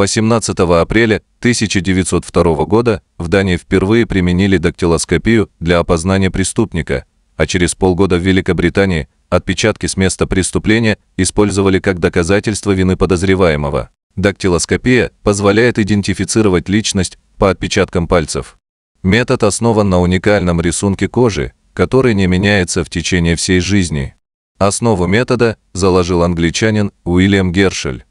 18 апреля 1902 года в Дании впервые применили дактилоскопию для опознания преступника, а через полгода в Великобритании отпечатки с места преступления использовали как доказательство вины подозреваемого. Дактилоскопия позволяет идентифицировать личность по отпечаткам пальцев. Метод основан на уникальном рисунке кожи, который не меняется в течение всей жизни. Основу метода заложил англичанин Уильям Гершель.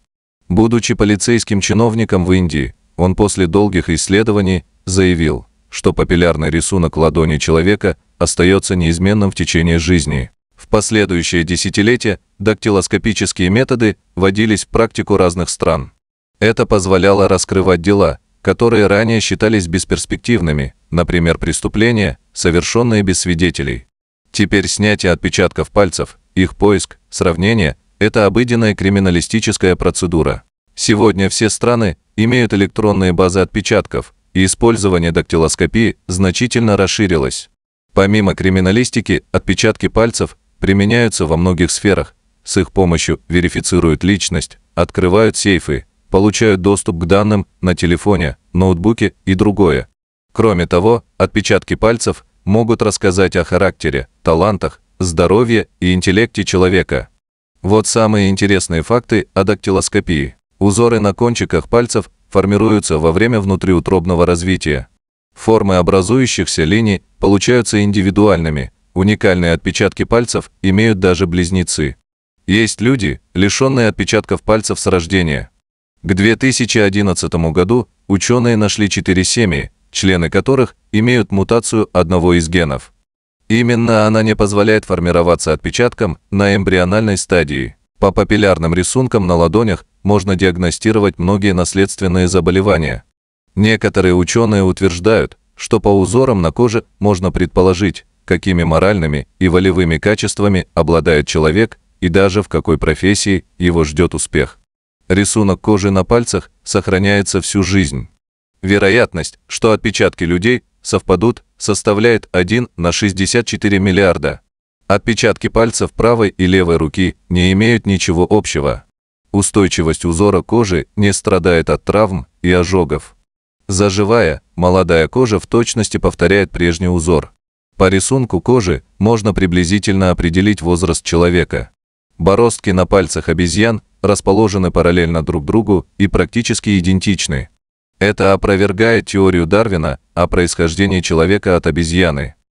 Будучи полицейским чиновником в Индии, он после долгих исследований заявил, что папиллярный рисунок ладони человека остается неизменным в течение жизни. В последующие десятилетия дактилоскопические методы вводились в практику разных стран. Это позволяло раскрывать дела, которые ранее считались бесперспективными, например, преступления, совершенные без свидетелей. Теперь снятие отпечатков пальцев, их поиск, сравнение – это обыденная криминалистическая процедура. Сегодня все страны имеют электронные базы отпечатков, и использование дактилоскопии значительно расширилось. Помимо криминалистики, отпечатки пальцев применяются во многих сферах. С их помощью верифицируют личность, открывают сейфы, получают доступ к данным на телефоне, ноутбуке и другое. Кроме того, отпечатки пальцев могут рассказать о характере, талантах, здоровье и интеллекте человека. Вот самые интересные факты о дактилоскопии. Узоры на кончиках пальцев формируются во время внутриутробного развития. Формы образующихся линий получаются индивидуальными, уникальные отпечатки пальцев имеют даже близнецы. Есть люди, лишенные отпечатков пальцев с рождения. К 2011 году ученые нашли четыре семьи, члены которых имеют мутацию одного из генов. Именно она не позволяет формироваться отпечаткам на эмбриональной стадии. По папиллярным рисункам на ладонях можно диагностировать многие наследственные заболевания. Некоторые ученые утверждают, что по узорам на коже можно предположить, какими моральными и волевыми качествами обладает человек и даже в какой профессии его ждет успех. Рисунок кожи на пальцах сохраняется всю жизнь. Вероятность, что отпечатки людей совпадут, составляет 1 на 64 миллиарда. Отпечатки пальцев правой и левой руки не имеют ничего общего. Устойчивость узора кожи не страдает от травм и ожогов. Заживая, молодая кожа в точности повторяет прежний узор. По рисунку кожи можно приблизительно определить возраст человека. Бороздки на пальцах обезьян расположены параллельно друг другу и практически идентичны. Это опровергает теорию Дарвина о происхождении человека от обезьяны.